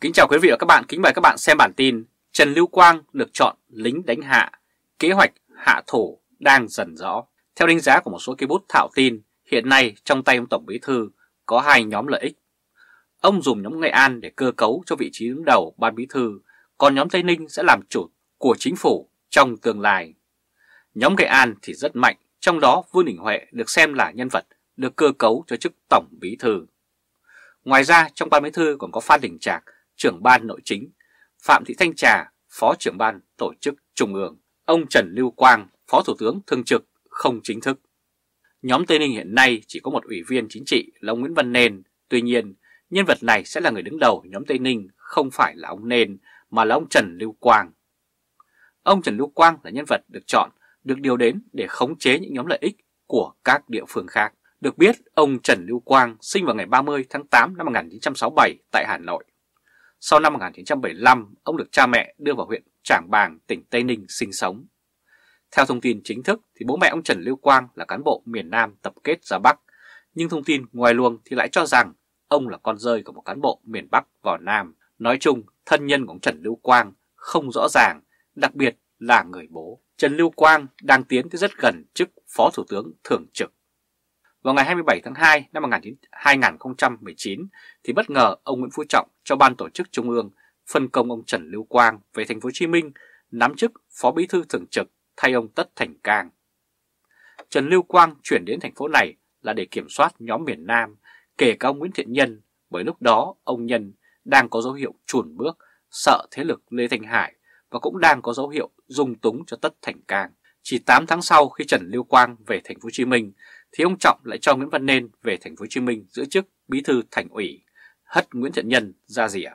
Kính chào quý vị và các bạn, kính mời các bạn xem bản tin Trần Lưu Quang được chọn lính đánh hạ, kế hoạch hạ thổ đang dần rõ. Theo đánh giá của một số cây bút thạo tin, hiện nay trong tay ông Tổng Bí Thư có hai nhóm lợi ích. Ông dùng nhóm Nghệ An để cơ cấu cho vị trí đứng đầu Ban Bí Thư, còn nhóm Tây Ninh sẽ làm chủ của chính phủ trong tương lai. Nhóm Nghệ An thì rất mạnh, trong đó Vương Đình Huệ được xem là nhân vật được cơ cấu cho chức Tổng Bí Thư. Ngoài ra trong Ban Bí Thư còn có Phan Đình Trạc trưởng ban nội chính, Phạm Thị Thanh Trà, phó trưởng ban tổ chức Trung ương, ông Trần Lưu Quang, phó thủ tướng thường trực không chính thức. Nhóm Tây Ninh hiện nay chỉ có một ủy viên chính trị là ông Nguyễn Văn Nền, tuy nhiên nhân vật này sẽ là người đứng đầu nhóm Tây Ninh không phải là ông Nền mà là ông Trần Lưu Quang. Ông Trần Lưu Quang là nhân vật được chọn, được điều đến để khống chế những nhóm lợi ích của các địa phương khác. Được biết, ông Trần Lưu Quang sinh vào ngày 30 tháng 8 năm 1967 tại Hà Nội. Sau năm 1975, ông được cha mẹ đưa vào huyện Trảng Bàng, tỉnh Tây Ninh sinh sống. Theo thông tin chính thức thì bố mẹ ông Trần Lưu Quang là cán bộ miền Nam tập kết ra Bắc, nhưng thông tin ngoài luồng thì lại cho rằng ông là con rơi của một cán bộ miền Bắc vào Nam. Nói chung, thân nhân của ông Trần Lưu Quang không rõ ràng, đặc biệt là người bố. Trần Lưu Quang đang tiến tới rất gần chức Phó Thủ tướng Thường trực. Vào ngày 27 tháng 2 năm 2019 thì bất ngờ ông Nguyễn Phú Trọng cho ban tổ chức Trung ương phân công ông Trần Lưu Quang về thành phố Hồ Chí Minh nắm chức Phó Bí thư thường trực thay ông Tất Thành Cang. Trần Lưu Quang chuyển đến thành phố này là để kiểm soát nhóm miền Nam, kể cả ông Nguyễn Thiện Nhân, bởi lúc đó ông Nhân đang có dấu hiệu chùn bước, sợ thế lực Lê Thanh Hải và cũng đang có dấu hiệu dung túng cho Tất Thành Cang. Chỉ 8 tháng sau khi Trần Lưu Quang về thành phố Hồ Chí Minh thì ông Trọng lại cho Nguyễn Văn Nên về thành phố Hồ Chí Minh giữ chức bí thư thành ủy, hất Nguyễn Thiện Nhân ra rìa.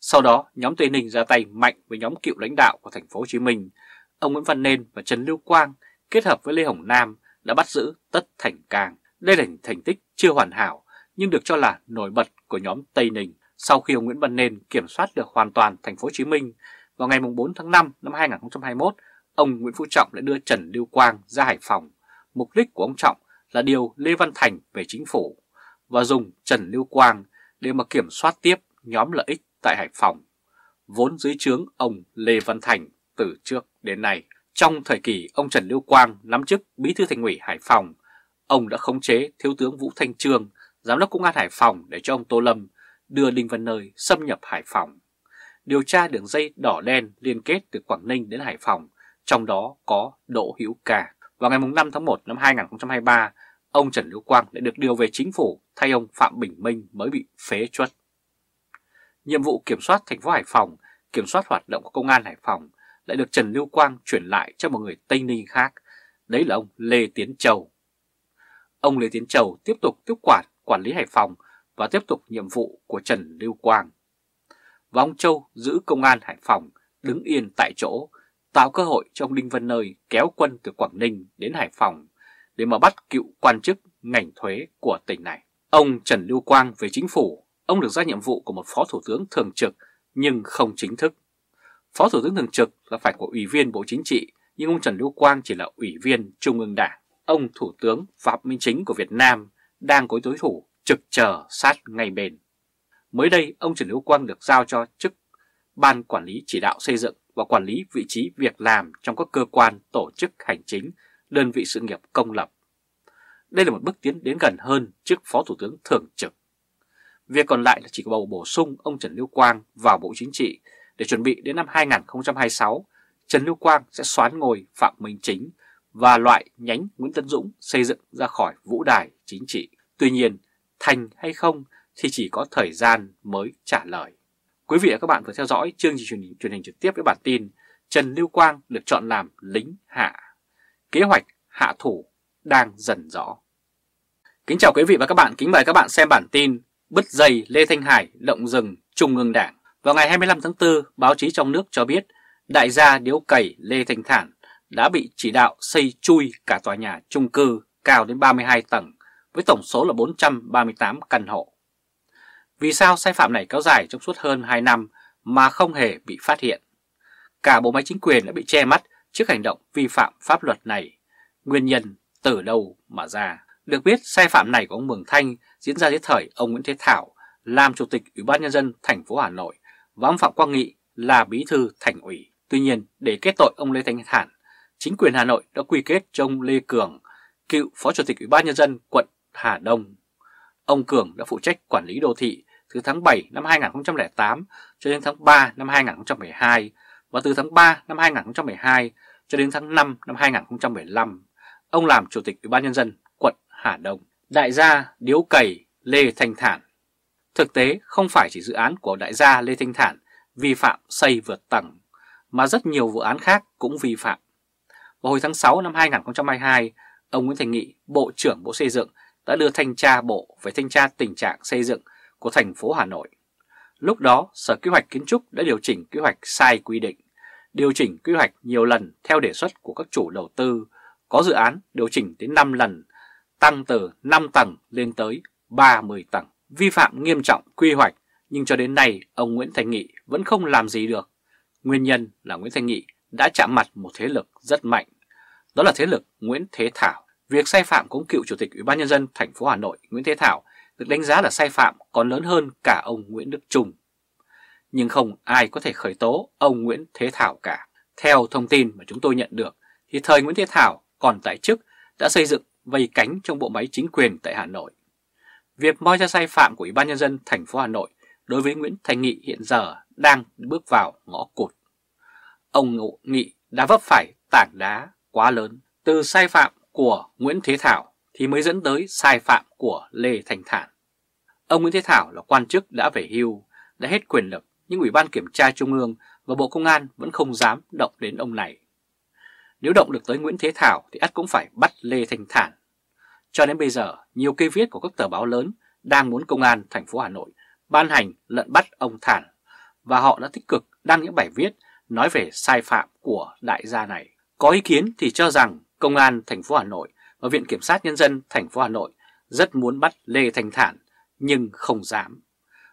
Sau đó, nhóm Tây Ninh ra tay mạnh với nhóm cựu lãnh đạo của thành phố Hồ Chí Minh, ông Nguyễn Văn Nên và Trần Lưu Quang kết hợp với Lê Hồng Nam đã bắt giữ Tất Thành Càng. Đây là thành tích chưa hoàn hảo nhưng được cho là nổi bật của nhóm Tây Ninh sau khi ông Nguyễn Văn Nên kiểm soát được hoàn toàn thành phố Hồ Chí Minh vào ngày 4 tháng 5 năm 2021, ông Nguyễn Phú Trọng đã đưa Trần Lưu Quang ra Hải Phòng mục đích của ông Trọng là điều Lê Văn Thành về chính phủ và dùng Trần Lưu Quang để mà kiểm soát tiếp nhóm lợi ích tại Hải Phòng, vốn dưới trướng ông Lê Văn Thành từ trước đến nay. Trong thời kỳ ông Trần Lưu Quang nắm chức bí thư thành ủy Hải Phòng, ông đã khống chế Thiếu tướng Vũ Thanh Trương, giám đốc công an Hải Phòng để cho ông Tô Lâm đưa Đinh Văn Nơi xâm nhập Hải Phòng. Điều tra đường dây đỏ đen liên kết từ Quảng Ninh đến Hải Phòng, trong đó có Đỗ Hữu Cà. Vào ngày 5 tháng 1 năm 2023, ông Trần Lưu Quang đã được điều về chính phủ thay ông Phạm Bình Minh mới bị phế chuất. Nhiệm vụ kiểm soát thành phố Hải Phòng, kiểm soát hoạt động của công an Hải Phòng lại được Trần Lưu Quang chuyển lại cho một người Tây Ninh khác, đấy là ông Lê Tiến Châu. Ông Lê Tiến Châu tiếp tục tiếp quản quản lý Hải Phòng và tiếp tục nhiệm vụ của Trần Lưu Quang. Và ông Châu giữ công an Hải Phòng đứng yên tại chỗ tạo cơ hội cho ông Đinh Văn Nơi kéo quân từ Quảng Ninh đến Hải Phòng để mà bắt cựu quan chức ngành thuế của tỉnh này. Ông Trần Lưu Quang về chính phủ, ông được ra nhiệm vụ của một phó thủ tướng thường trực nhưng không chính thức. Phó thủ tướng thường trực là phải của ủy viên Bộ Chính trị nhưng ông Trần Lưu Quang chỉ là ủy viên Trung ương Đảng. Ông Thủ tướng Phạm Minh Chính của Việt Nam đang có đối thủ trực chờ sát ngay bên. Mới đây, ông Trần Lưu Quang được giao cho chức Ban Quản lý Chỉ đạo Xây dựng và quản lý vị trí việc làm trong các cơ quan, tổ chức hành chính, đơn vị sự nghiệp công lập. Đây là một bước tiến đến gần hơn trước Phó Thủ tướng Thường trực. Việc còn lại là chỉ bầu bổ sung ông Trần Lưu Quang vào Bộ Chính trị để chuẩn bị đến năm 2026, Trần Lưu Quang sẽ xoán ngồi Phạm Minh Chính và loại nhánh Nguyễn Tân Dũng xây dựng ra khỏi vũ đài chính trị. Tuy nhiên, thành hay không thì chỉ có thời gian mới trả lời. Quý vị và các bạn vừa theo dõi chương trình truyền hình, truyền hình trực tiếp với bản tin Trần Lưu Quang được chọn làm lính hạ. Kế hoạch hạ thủ đang dần rõ. Kính chào quý vị và các bạn, kính mời các bạn xem bản tin Bứt dây Lê Thanh Hải động rừng trung ương đảng. Vào ngày 25 tháng 4, báo chí trong nước cho biết đại gia điếu cầy Lê Thanh Thản đã bị chỉ đạo xây chui cả tòa nhà trung cư cao đến 32 tầng với tổng số là 438 căn hộ. Vì sao sai phạm này kéo dài trong suốt hơn 2 năm mà không hề bị phát hiện? Cả bộ máy chính quyền đã bị che mắt trước hành động vi phạm pháp luật này. Nguyên nhân từ đâu mà ra? Được biết sai phạm này của ông Mường Thanh diễn ra dưới thời ông Nguyễn Thế Thảo làm chủ tịch Ủy ban nhân dân thành phố Hà Nội và ông Phạm Quang Nghị là bí thư thành ủy. Tuy nhiên, để kết tội ông Lê Thanh Thản, chính quyền Hà Nội đã quy kết cho ông Lê Cường, cựu phó chủ tịch Ủy ban nhân dân quận Hà Đông. Ông Cường đã phụ trách quản lý đô thị từ tháng 7 năm 2008 cho đến tháng 3 năm 2012 và từ tháng 3 năm 2012 cho đến tháng 5 năm 2015, ông làm Chủ tịch Ủy ban Nhân dân quận Hà Đông. Đại gia Điếu Cầy Lê Thanh Thản Thực tế không phải chỉ dự án của đại gia Lê Thanh Thản vi phạm xây vượt tầng, mà rất nhiều vụ án khác cũng vi phạm. Vào hồi tháng 6 năm 2022, ông Nguyễn Thành Nghị, Bộ trưởng Bộ Xây dựng, đã đưa thanh tra bộ về thanh tra tình trạng xây dựng của thành phố Hà Nội. Lúc đó, Sở Quy hoạch Kiến trúc đã điều chỉnh quy hoạch sai quy định, điều chỉnh quy hoạch nhiều lần theo đề xuất của các chủ đầu tư, có dự án điều chỉnh đến 5 lần, tăng từ 5 tầng lên tới 30 tầng, vi phạm nghiêm trọng quy hoạch, nhưng cho đến nay ông Nguyễn Thành Nghị vẫn không làm gì được. Nguyên nhân là Nguyễn Thành Nghị đã chạm mặt một thế lực rất mạnh, đó là thế lực Nguyễn Thế Thảo. Việc sai phạm của cựu chủ tịch Ủy ban nhân dân thành phố Hà Nội Nguyễn Thế Thảo được đánh giá là sai phạm còn lớn hơn cả ông Nguyễn Đức Trung. Nhưng không ai có thể khởi tố ông Nguyễn Thế Thảo cả. Theo thông tin mà chúng tôi nhận được thì thời Nguyễn Thế Thảo còn tại chức đã xây dựng vây cánh trong bộ máy chính quyền tại Hà Nội. Việc moi ra sai phạm của Ủy ban Nhân dân thành phố Hà Nội đối với Nguyễn Thành Nghị hiện giờ đang bước vào ngõ cụt. Ông Nghị đã vấp phải tảng đá quá lớn từ sai phạm của Nguyễn Thế Thảo thì mới dẫn tới sai phạm của Lê Thành Thản. Ông Nguyễn Thế Thảo là quan chức đã về hưu, đã hết quyền lực nhưng Ủy ban Kiểm tra Trung ương và Bộ Công an vẫn không dám động đến ông này. Nếu động được tới Nguyễn Thế Thảo thì ắt cũng phải bắt Lê Thành Thản. Cho đến bây giờ, nhiều cây viết của các tờ báo lớn đang muốn Công an thành phố Hà Nội ban hành lận bắt ông Thản và họ đã tích cực đăng những bài viết nói về sai phạm của đại gia này. Có ý kiến thì cho rằng Công an thành phố Hà Nội và Viện Kiểm sát Nhân dân thành phố Hà Nội rất muốn bắt Lê Thành Thản nhưng không dám.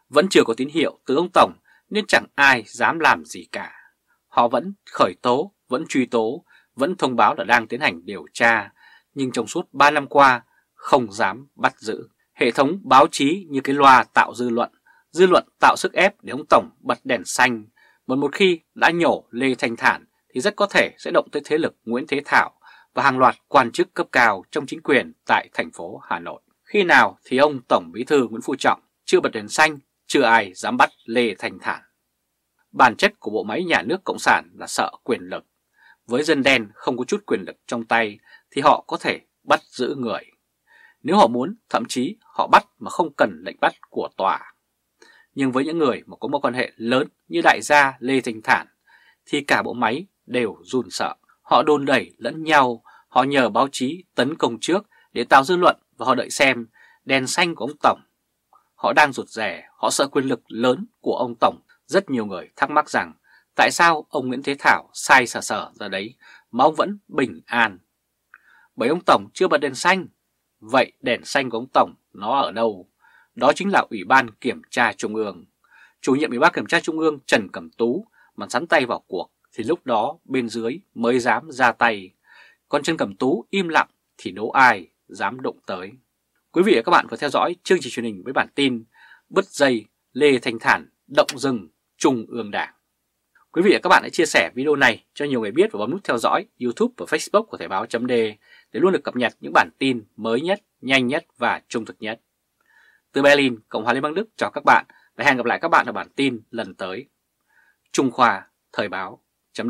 Vẫn chưa có tín hiệu từ ông Tổng nên chẳng ai dám làm gì cả. Họ vẫn khởi tố, vẫn truy tố, vẫn thông báo là đang tiến hành điều tra, nhưng trong suốt 3 năm qua không dám bắt giữ. Hệ thống báo chí như cái loa tạo dư luận, dư luận tạo sức ép để ông Tổng bật đèn xanh, bởi một khi đã nhổ Lê Thanh Thản thì rất có thể sẽ động tới thế lực Nguyễn Thế Thảo và hàng loạt quan chức cấp cao trong chính quyền tại thành phố Hà Nội. Khi nào thì ông Tổng Bí thư Nguyễn Phú Trọng chưa bật đèn xanh, chưa ai dám bắt Lê Thành Thản. Bản chất của bộ máy nhà nước Cộng sản là sợ quyền lực. Với dân đen không có chút quyền lực trong tay thì họ có thể bắt giữ người. Nếu họ muốn, thậm chí họ bắt mà không cần lệnh bắt của tòa. Nhưng với những người mà có mối quan hệ lớn như đại gia Lê Thành Thản thì cả bộ máy đều run sợ. Họ đôn đẩy lẫn nhau Họ nhờ báo chí tấn công trước để tạo dư luận và họ đợi xem đèn xanh của ông Tổng. Họ đang rụt rè, họ sợ quyền lực lớn của ông Tổng. Rất nhiều người thắc mắc rằng tại sao ông Nguyễn Thế Thảo sai sở sở ra đấy mà ông vẫn bình an. Bởi ông Tổng chưa bật đèn xanh. Vậy đèn xanh của ông Tổng nó ở đâu? Đó chính là Ủy ban Kiểm tra Trung ương. Chủ nhiệm Ủy ban Kiểm tra Trung ương Trần Cẩm Tú mà sắn tay vào cuộc thì lúc đó bên dưới mới dám ra tay. Còn Trần Cẩm Tú im lặng thì đố ai dám động tới. Quý vị và các bạn vừa theo dõi chương trình truyền hình với bản tin Bứt dây Lê Thanh Thản động rừng trung ương đảng. Quý vị và các bạn hãy chia sẻ video này cho nhiều người biết và bấm nút theo dõi YouTube và Facebook của Thời báo d để luôn được cập nhật những bản tin mới nhất, nhanh nhất và trung thực nhất. Từ Berlin, Cộng hòa Liên bang Đức chào các bạn và hẹn gặp lại các bạn ở bản tin lần tới. Trung Khoa Thời báo d